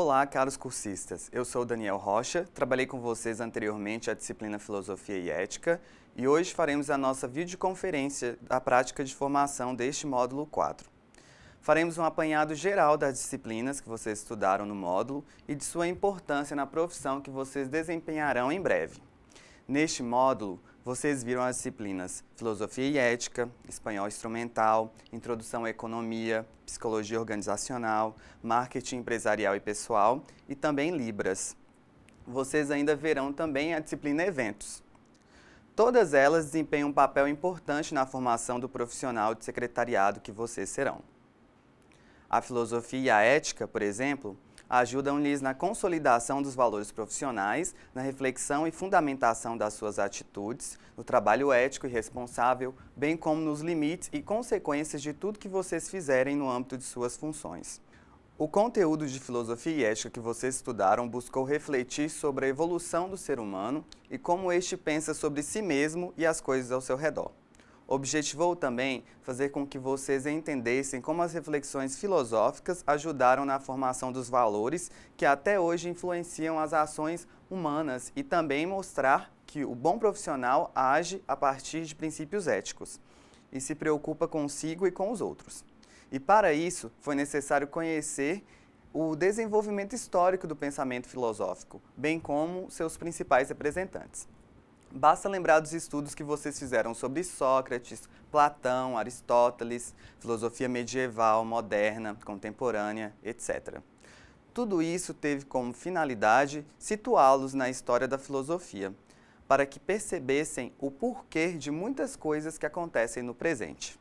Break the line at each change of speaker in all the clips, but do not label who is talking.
Olá, caros cursistas. Eu sou Daniel Rocha, trabalhei com vocês anteriormente a disciplina Filosofia e Ética e hoje faremos a nossa videoconferência da prática de formação deste módulo 4. Faremos um apanhado geral das disciplinas que vocês estudaram no módulo e de sua importância na profissão que vocês desempenharão em breve. Neste módulo, vocês viram as disciplinas Filosofia e Ética, Espanhol Instrumental, Introdução à Economia, Psicologia Organizacional, Marketing Empresarial e Pessoal e também Libras. Vocês ainda verão também a disciplina Eventos. Todas elas desempenham um papel importante na formação do profissional de secretariado que vocês serão. A filosofia e a ética, por exemplo, ajudam-lhes na consolidação dos valores profissionais, na reflexão e fundamentação das suas atitudes, no trabalho ético e responsável, bem como nos limites e consequências de tudo que vocês fizerem no âmbito de suas funções. O conteúdo de filosofia e ética que vocês estudaram buscou refletir sobre a evolução do ser humano e como este pensa sobre si mesmo e as coisas ao seu redor. Objetivou também fazer com que vocês entendessem como as reflexões filosóficas ajudaram na formação dos valores que até hoje influenciam as ações humanas e também mostrar que o bom profissional age a partir de princípios éticos e se preocupa consigo e com os outros. E para isso, foi necessário conhecer o desenvolvimento histórico do pensamento filosófico, bem como seus principais representantes. Basta lembrar dos estudos que vocês fizeram sobre Sócrates, Platão, Aristóteles, filosofia medieval, moderna, contemporânea, etc. Tudo isso teve como finalidade situá-los na história da filosofia, para que percebessem o porquê de muitas coisas que acontecem no presente.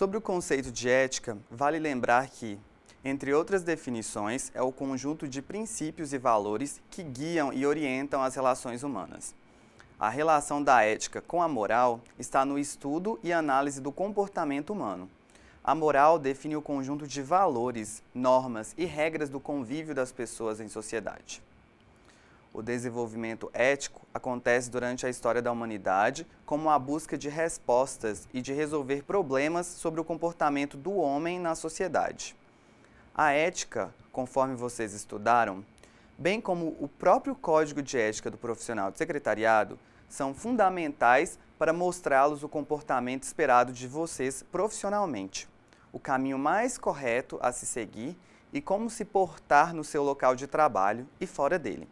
Sobre o conceito de ética, vale lembrar que, entre outras definições, é o conjunto de princípios e valores que guiam e orientam as relações humanas. A relação da ética com a moral está no estudo e análise do comportamento humano. A moral define o conjunto de valores, normas e regras do convívio das pessoas em sociedade. O desenvolvimento ético acontece durante a história da humanidade como a busca de respostas e de resolver problemas sobre o comportamento do homem na sociedade. A ética, conforme vocês estudaram, bem como o próprio código de ética do profissional de secretariado, são fundamentais para mostrá-los o comportamento esperado de vocês profissionalmente, o caminho mais correto a se seguir e como se portar no seu local de trabalho e fora dele.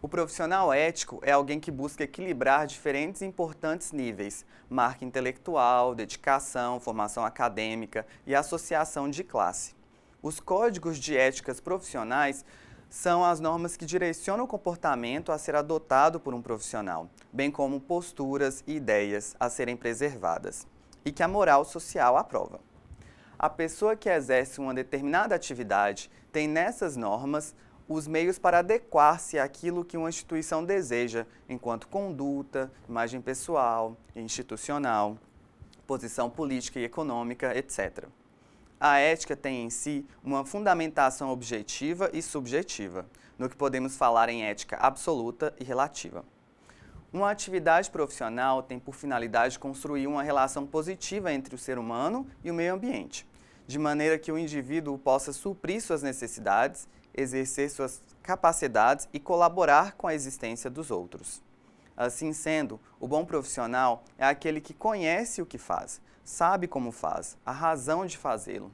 O profissional ético é alguém que busca equilibrar diferentes importantes níveis, marca intelectual, dedicação, formação acadêmica e associação de classe. Os códigos de éticas profissionais são as normas que direcionam o comportamento a ser adotado por um profissional, bem como posturas e ideias a serem preservadas, e que a moral social aprova. A pessoa que exerce uma determinada atividade tem nessas normas os meios para adequar-se àquilo que uma instituição deseja, enquanto conduta, imagem pessoal, institucional, posição política e econômica, etc. A ética tem em si uma fundamentação objetiva e subjetiva, no que podemos falar em ética absoluta e relativa. Uma atividade profissional tem por finalidade construir uma relação positiva entre o ser humano e o meio ambiente, de maneira que o indivíduo possa suprir suas necessidades, exercer suas capacidades e colaborar com a existência dos outros. Assim sendo, o bom profissional é aquele que conhece o que faz, sabe como faz, a razão de fazê-lo,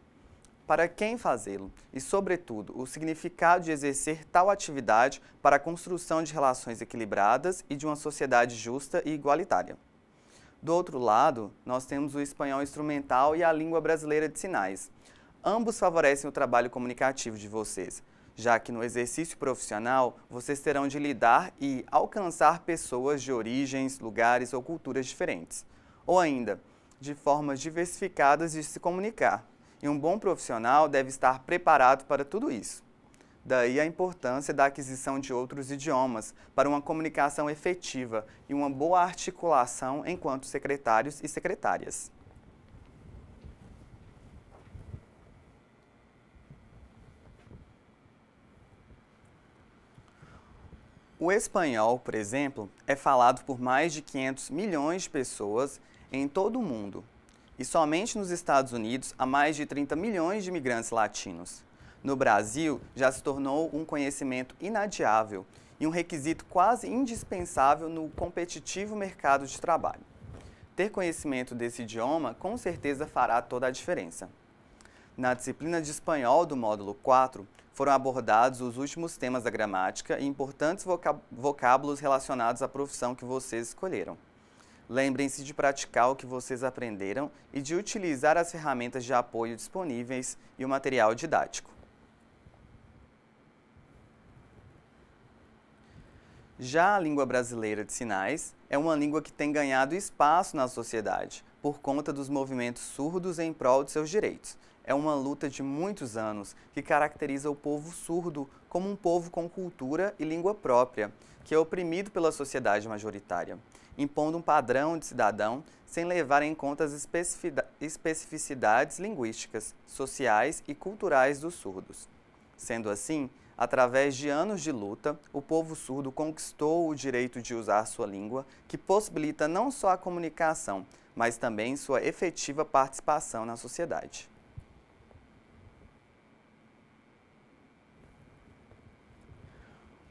para quem fazê-lo e, sobretudo, o significado de exercer tal atividade para a construção de relações equilibradas e de uma sociedade justa e igualitária. Do outro lado, nós temos o espanhol instrumental e a língua brasileira de sinais. Ambos favorecem o trabalho comunicativo de vocês, já que no exercício profissional vocês terão de lidar e alcançar pessoas de origens, lugares ou culturas diferentes, ou ainda, de formas diversificadas de se comunicar. E um bom profissional deve estar preparado para tudo isso. Daí a importância da aquisição de outros idiomas para uma comunicação efetiva e uma boa articulação enquanto secretários e secretárias. O espanhol, por exemplo, é falado por mais de 500 milhões de pessoas em todo o mundo. E somente nos Estados Unidos há mais de 30 milhões de imigrantes latinos no Brasil já se tornou um conhecimento inadiável e um requisito quase indispensável no competitivo mercado de trabalho. Ter conhecimento desse idioma com certeza fará toda a diferença. Na disciplina de espanhol do módulo 4, foram abordados os últimos temas da gramática e importantes vocábulos relacionados à profissão que vocês escolheram. Lembrem-se de praticar o que vocês aprenderam e de utilizar as ferramentas de apoio disponíveis e o material didático. Já a língua brasileira de sinais é uma língua que tem ganhado espaço na sociedade por conta dos movimentos surdos em prol de seus direitos. É uma luta de muitos anos que caracteriza o povo surdo como um povo com cultura e língua própria, que é oprimido pela sociedade majoritária, impondo um padrão de cidadão sem levar em conta as especificidades linguísticas, sociais e culturais dos surdos. Sendo assim, Através de anos de luta, o povo surdo conquistou o direito de usar sua língua, que possibilita não só a comunicação, mas também sua efetiva participação na sociedade.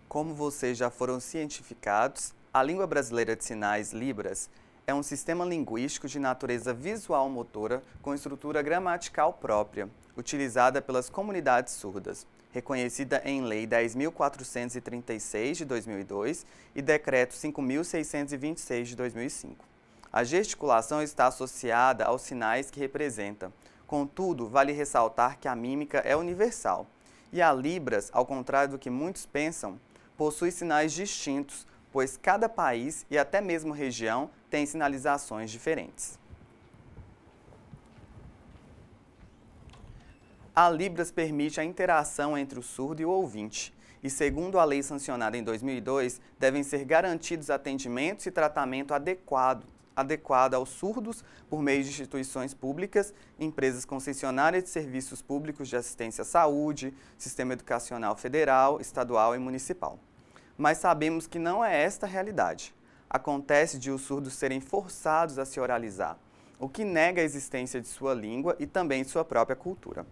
Como vocês já foram cientificados, a língua brasileira de sinais Libras é um sistema linguístico de natureza visual motora com estrutura gramatical própria, utilizada pelas comunidades surdas reconhecida em Lei 10.436 de 2002 e Decreto 5.626 de 2005. A gesticulação está associada aos sinais que representa. Contudo, vale ressaltar que a mímica é universal e a Libras, ao contrário do que muitos pensam, possui sinais distintos, pois cada país e até mesmo região tem sinalizações diferentes. A Libras permite a interação entre o surdo e o ouvinte. E segundo a lei sancionada em 2002, devem ser garantidos atendimentos e tratamento adequado, adequado aos surdos por meio de instituições públicas, empresas concessionárias de serviços públicos de assistência à saúde, sistema educacional federal, estadual e municipal. Mas sabemos que não é esta a realidade. Acontece de os surdos serem forçados a se oralizar, o que nega a existência de sua língua e também de sua própria cultura.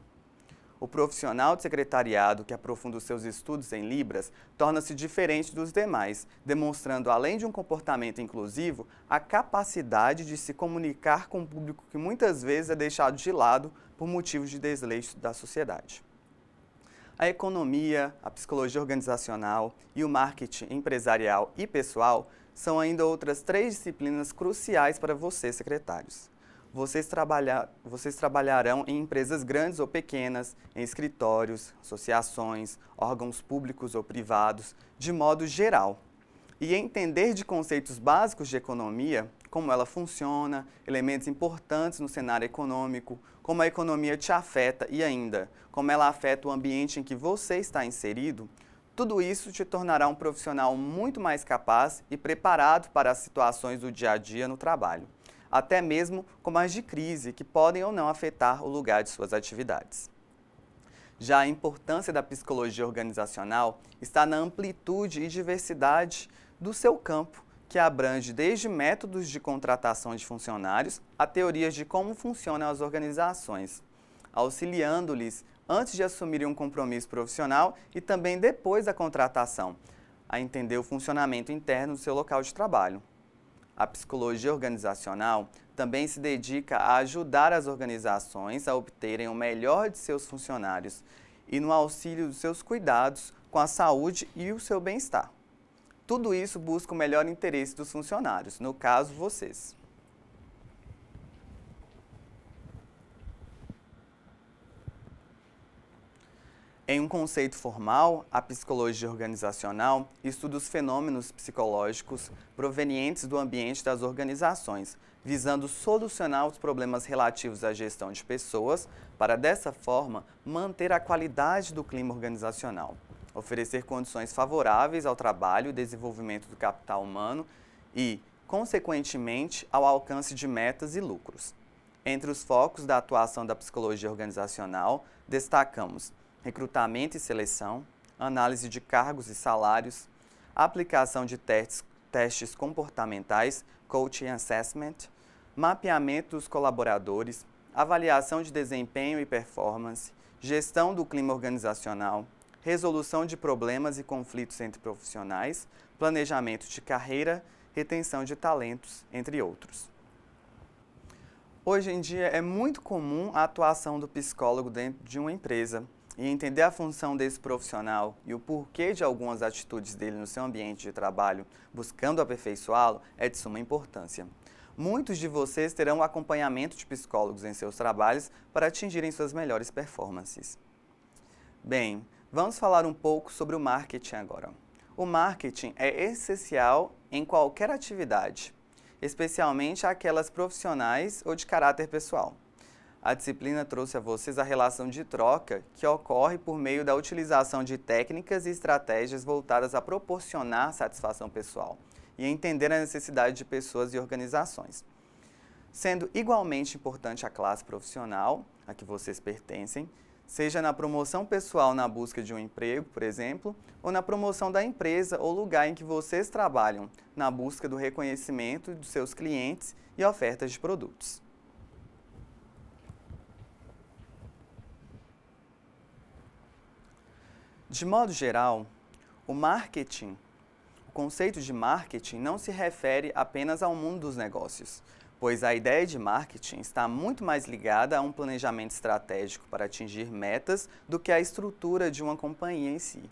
O profissional de secretariado que aprofunda os seus estudos em Libras torna-se diferente dos demais, demonstrando, além de um comportamento inclusivo, a capacidade de se comunicar com um público que muitas vezes é deixado de lado por motivos de desleixo da sociedade. A economia, a psicologia organizacional e o marketing empresarial e pessoal são ainda outras três disciplinas cruciais para vocês, secretários. Vocês, vocês trabalharão em empresas grandes ou pequenas, em escritórios, associações, órgãos públicos ou privados, de modo geral. E entender de conceitos básicos de economia, como ela funciona, elementos importantes no cenário econômico, como a economia te afeta e ainda, como ela afeta o ambiente em que você está inserido, tudo isso te tornará um profissional muito mais capaz e preparado para as situações do dia a dia no trabalho até mesmo como as de crise, que podem ou não afetar o lugar de suas atividades. Já a importância da psicologia organizacional está na amplitude e diversidade do seu campo, que abrange desde métodos de contratação de funcionários a teorias de como funcionam as organizações, auxiliando-lhes antes de assumirem um compromisso profissional e também depois da contratação, a entender o funcionamento interno do seu local de trabalho. A psicologia organizacional também se dedica a ajudar as organizações a obterem o melhor de seus funcionários e no auxílio dos seus cuidados com a saúde e o seu bem-estar. Tudo isso busca o melhor interesse dos funcionários, no caso, vocês. Em um conceito formal, a psicologia organizacional estuda os fenômenos psicológicos provenientes do ambiente das organizações, visando solucionar os problemas relativos à gestão de pessoas, para dessa forma manter a qualidade do clima organizacional, oferecer condições favoráveis ao trabalho e desenvolvimento do capital humano e, consequentemente, ao alcance de metas e lucros. Entre os focos da atuação da psicologia organizacional, destacamos recrutamento e seleção, análise de cargos e salários, aplicação de testes, testes comportamentais, coaching assessment, mapeamento dos colaboradores, avaliação de desempenho e performance, gestão do clima organizacional, resolução de problemas e conflitos entre profissionais, planejamento de carreira, retenção de talentos, entre outros. Hoje em dia é muito comum a atuação do psicólogo dentro de uma empresa, e entender a função desse profissional e o porquê de algumas atitudes dele no seu ambiente de trabalho, buscando aperfeiçoá-lo, é de suma importância. Muitos de vocês terão acompanhamento de psicólogos em seus trabalhos para atingirem suas melhores performances. Bem, vamos falar um pouco sobre o marketing agora. O marketing é essencial em qualquer atividade, especialmente aquelas profissionais ou de caráter pessoal a disciplina trouxe a vocês a relação de troca que ocorre por meio da utilização de técnicas e estratégias voltadas a proporcionar satisfação pessoal e entender a necessidade de pessoas e organizações. Sendo igualmente importante a classe profissional a que vocês pertencem, seja na promoção pessoal na busca de um emprego, por exemplo, ou na promoção da empresa ou lugar em que vocês trabalham, na busca do reconhecimento dos seus clientes e ofertas de produtos. De modo geral, o marketing, o conceito de marketing não se refere apenas ao mundo dos negócios, pois a ideia de marketing está muito mais ligada a um planejamento estratégico para atingir metas do que a estrutura de uma companhia em si.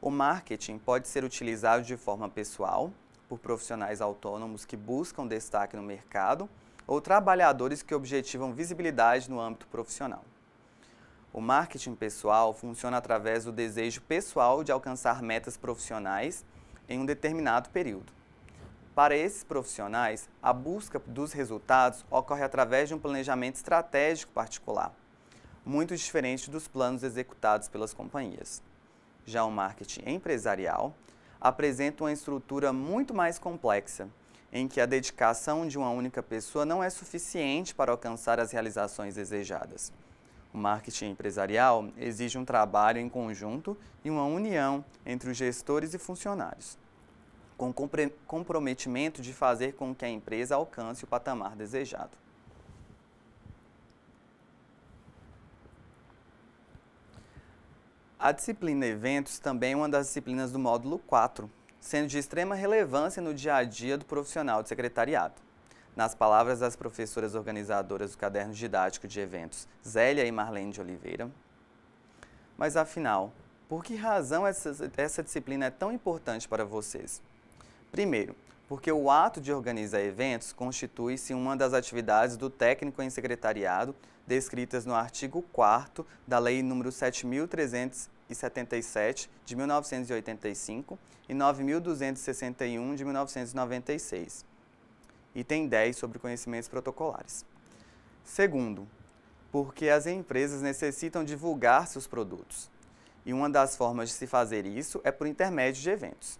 O marketing pode ser utilizado de forma pessoal, por profissionais autônomos que buscam destaque no mercado, ou trabalhadores que objetivam visibilidade no âmbito profissional. O marketing pessoal funciona através do desejo pessoal de alcançar metas profissionais em um determinado período. Para esses profissionais, a busca dos resultados ocorre através de um planejamento estratégico particular, muito diferente dos planos executados pelas companhias. Já o marketing empresarial apresenta uma estrutura muito mais complexa, em que a dedicação de uma única pessoa não é suficiente para alcançar as realizações desejadas. O marketing empresarial exige um trabalho em conjunto e uma união entre os gestores e funcionários, com comprometimento de fazer com que a empresa alcance o patamar desejado. A disciplina Eventos também é uma das disciplinas do módulo 4, sendo de extrema relevância no dia a dia do profissional de secretariado nas palavras das professoras organizadoras do caderno didático de eventos, Zélia e Marlene de Oliveira. Mas afinal, por que razão essa, essa disciplina é tão importante para vocês? Primeiro, porque o ato de organizar eventos constitui-se uma das atividades do técnico em secretariado descritas no artigo 4 da Lei nº 7.377, de 1985 e 9.261, de 1996 item 10 sobre conhecimentos protocolares. Segundo, porque as empresas necessitam divulgar seus produtos, e uma das formas de se fazer isso é por intermédio de eventos.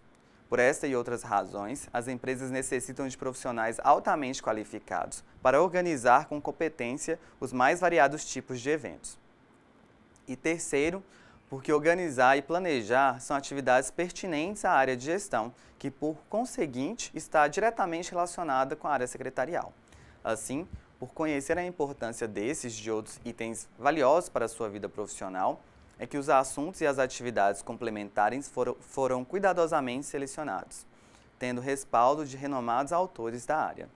Por esta e outras razões, as empresas necessitam de profissionais altamente qualificados para organizar com competência os mais variados tipos de eventos. E terceiro, porque organizar e planejar são atividades pertinentes à área de gestão, que por conseguinte está diretamente relacionada com a área secretarial. Assim, por conhecer a importância desses e de outros itens valiosos para a sua vida profissional, é que os assuntos e as atividades complementares foram, foram cuidadosamente selecionados, tendo respaldo de renomados autores da área.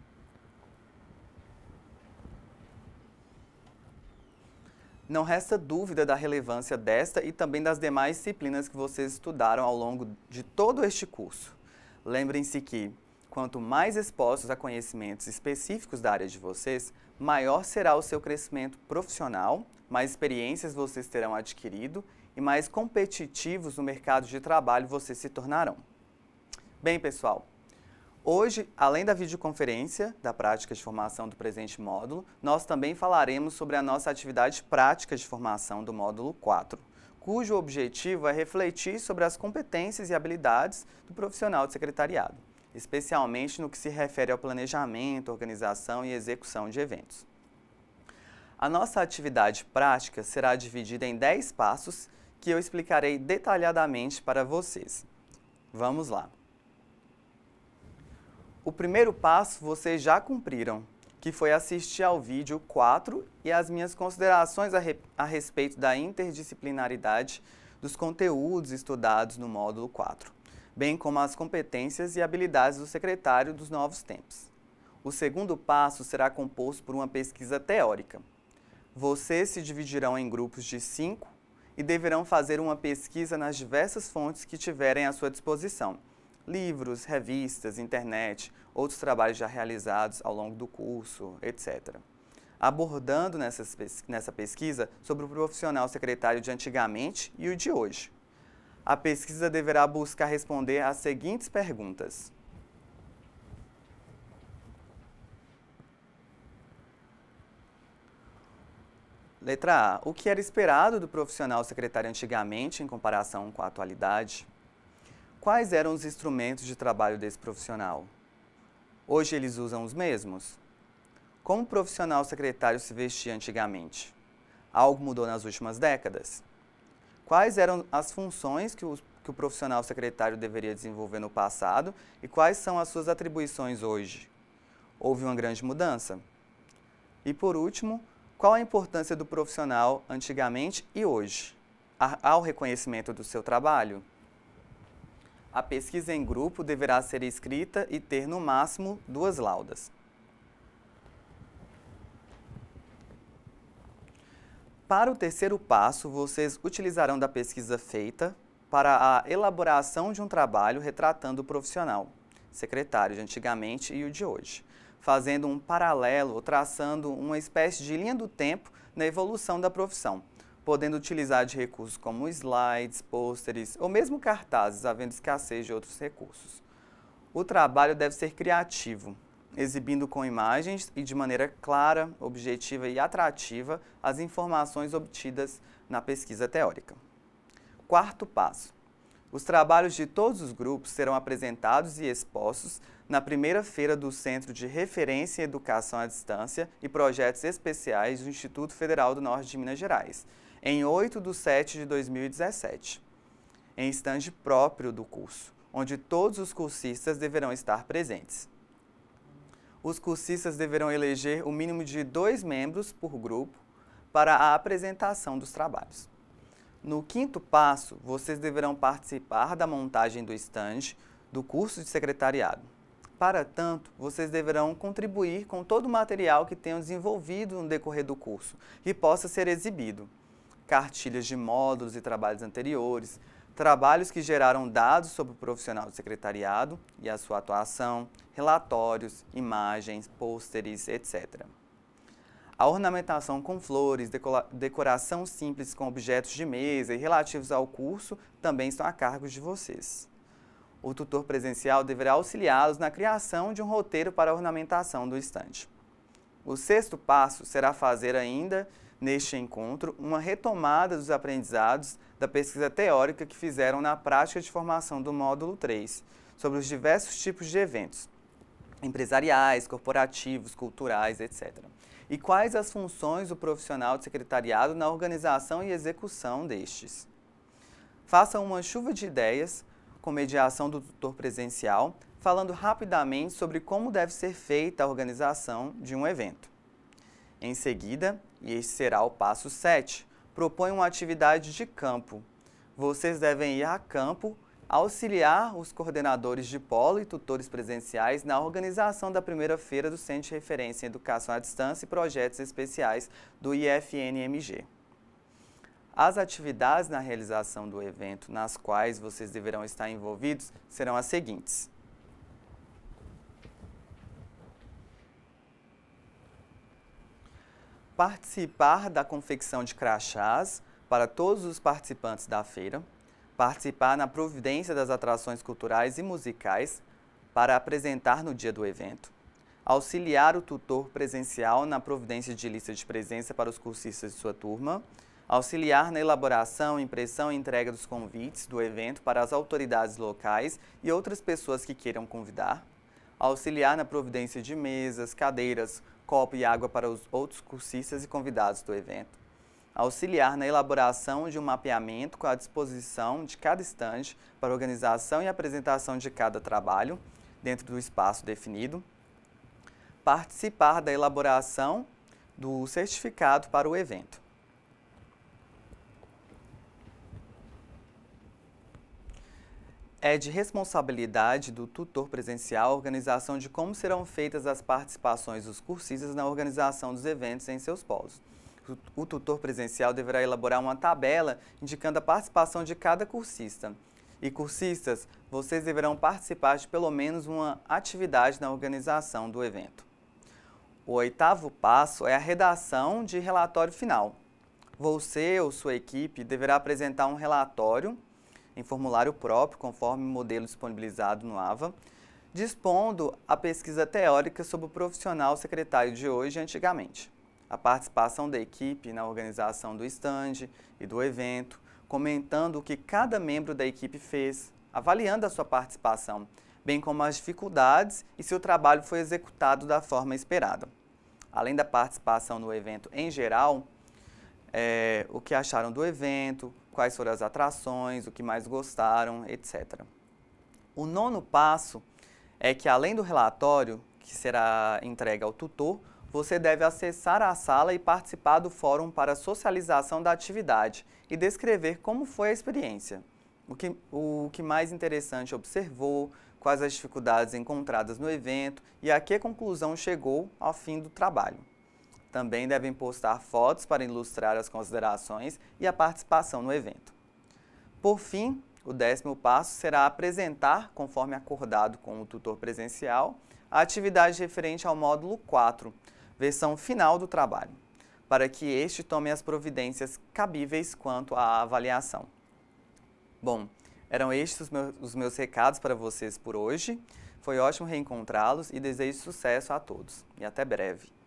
Não resta dúvida da relevância desta e também das demais disciplinas que vocês estudaram ao longo de todo este curso. Lembrem-se que, quanto mais expostos a conhecimentos específicos da área de vocês, maior será o seu crescimento profissional, mais experiências vocês terão adquirido e mais competitivos no mercado de trabalho vocês se tornarão. Bem, pessoal, Hoje, além da videoconferência da prática de formação do presente módulo, nós também falaremos sobre a nossa atividade prática de formação do módulo 4, cujo objetivo é refletir sobre as competências e habilidades do profissional de secretariado, especialmente no que se refere ao planejamento, organização e execução de eventos. A nossa atividade prática será dividida em 10 passos que eu explicarei detalhadamente para vocês. Vamos lá! O primeiro passo vocês já cumpriram, que foi assistir ao vídeo 4 e as minhas considerações a, re a respeito da interdisciplinaridade dos conteúdos estudados no módulo 4, bem como as competências e habilidades do secretário dos novos tempos. O segundo passo será composto por uma pesquisa teórica. Vocês se dividirão em grupos de 5 e deverão fazer uma pesquisa nas diversas fontes que tiverem à sua disposição, livros, revistas, internet, outros trabalhos já realizados ao longo do curso, etc. Abordando nessas, nessa pesquisa sobre o profissional secretário de antigamente e o de hoje. A pesquisa deverá buscar responder às seguintes perguntas. Letra A. O que era esperado do profissional secretário antigamente em comparação com a atualidade? Quais eram os instrumentos de trabalho desse profissional? Hoje eles usam os mesmos? Como o profissional secretário se vestia antigamente? Algo mudou nas últimas décadas? Quais eram as funções que o, que o profissional secretário deveria desenvolver no passado e quais são as suas atribuições hoje? Houve uma grande mudança? E por último, qual a importância do profissional antigamente e hoje ao reconhecimento do seu trabalho? A pesquisa em grupo deverá ser escrita e ter, no máximo, duas laudas. Para o terceiro passo, vocês utilizarão da pesquisa feita para a elaboração de um trabalho retratando o profissional, secretário de antigamente e o de hoje, fazendo um paralelo, traçando uma espécie de linha do tempo na evolução da profissão, podendo utilizar de recursos como slides, pôsteres ou mesmo cartazes, havendo escassez de outros recursos. O trabalho deve ser criativo, exibindo com imagens e de maneira clara, objetiva e atrativa as informações obtidas na pesquisa teórica. Quarto passo. Os trabalhos de todos os grupos serão apresentados e expostos na primeira feira do Centro de Referência em Educação à Distância e Projetos Especiais do Instituto Federal do Norte de Minas Gerais, em 8 de 7 de 2017, em estande próprio do curso, onde todos os cursistas deverão estar presentes. Os cursistas deverão eleger o mínimo de dois membros por grupo para a apresentação dos trabalhos. No quinto passo, vocês deverão participar da montagem do estande do curso de secretariado. Para tanto, vocês deverão contribuir com todo o material que tenham desenvolvido no decorrer do curso, que possa ser exibido cartilhas de módulos e trabalhos anteriores, trabalhos que geraram dados sobre o profissional do secretariado e a sua atuação, relatórios, imagens, pôsteres, etc. A ornamentação com flores, decoração simples com objetos de mesa e relativos ao curso também estão a cargo de vocês. O tutor presencial deverá auxiliá-los na criação de um roteiro para a ornamentação do estante. O sexto passo será fazer ainda neste encontro uma retomada dos aprendizados da pesquisa teórica que fizeram na prática de formação do módulo 3, sobre os diversos tipos de eventos, empresariais, corporativos, culturais, etc. E quais as funções do profissional de secretariado na organização e execução destes. Faça uma chuva de ideias, com mediação do tutor presencial, falando rapidamente sobre como deve ser feita a organização de um evento. Em seguida, e esse será o passo 7. Propõe uma atividade de campo. Vocês devem ir a campo auxiliar os coordenadores de polo e tutores presenciais na organização da primeira feira do Centro de Referência em Educação à Distância e Projetos Especiais do IFNMG. As atividades na realização do evento nas quais vocês deverão estar envolvidos serão as seguintes. participar da confecção de crachás para todos os participantes da feira, participar na providência das atrações culturais e musicais para apresentar no dia do evento, auxiliar o tutor presencial na providência de lista de presença para os cursistas de sua turma, auxiliar na elaboração, impressão e entrega dos convites do evento para as autoridades locais e outras pessoas que queiram convidar, auxiliar na providência de mesas, cadeiras, copo e água para os outros cursistas e convidados do evento, auxiliar na elaboração de um mapeamento com a disposição de cada estande para organização e apresentação de cada trabalho dentro do espaço definido, participar da elaboração do certificado para o evento. É de responsabilidade do tutor presencial a organização de como serão feitas as participações dos cursistas na organização dos eventos em seus polos. O tutor presencial deverá elaborar uma tabela indicando a participação de cada cursista. E cursistas, vocês deverão participar de pelo menos uma atividade na organização do evento. O oitavo passo é a redação de relatório final. Você ou sua equipe deverá apresentar um relatório em formulário próprio, conforme o modelo disponibilizado no AVA, dispondo a pesquisa teórica sobre o profissional secretário de hoje e antigamente, a participação da equipe na organização do estande e do evento, comentando o que cada membro da equipe fez, avaliando a sua participação, bem como as dificuldades e se o trabalho foi executado da forma esperada. Além da participação no evento em geral, é, o que acharam do evento, quais foram as atrações, o que mais gostaram, etc. O nono passo é que, além do relatório, que será entregue ao tutor, você deve acessar a sala e participar do fórum para socialização da atividade e descrever como foi a experiência. O que, o que mais interessante observou, quais as dificuldades encontradas no evento e a que conclusão chegou ao fim do trabalho. Também devem postar fotos para ilustrar as considerações e a participação no evento. Por fim, o décimo passo será apresentar, conforme acordado com o tutor presencial, a atividade referente ao módulo 4, versão final do trabalho, para que este tome as providências cabíveis quanto à avaliação. Bom, eram estes os meus, os meus recados para vocês por hoje. Foi ótimo reencontrá-los e desejo sucesso a todos. E até breve.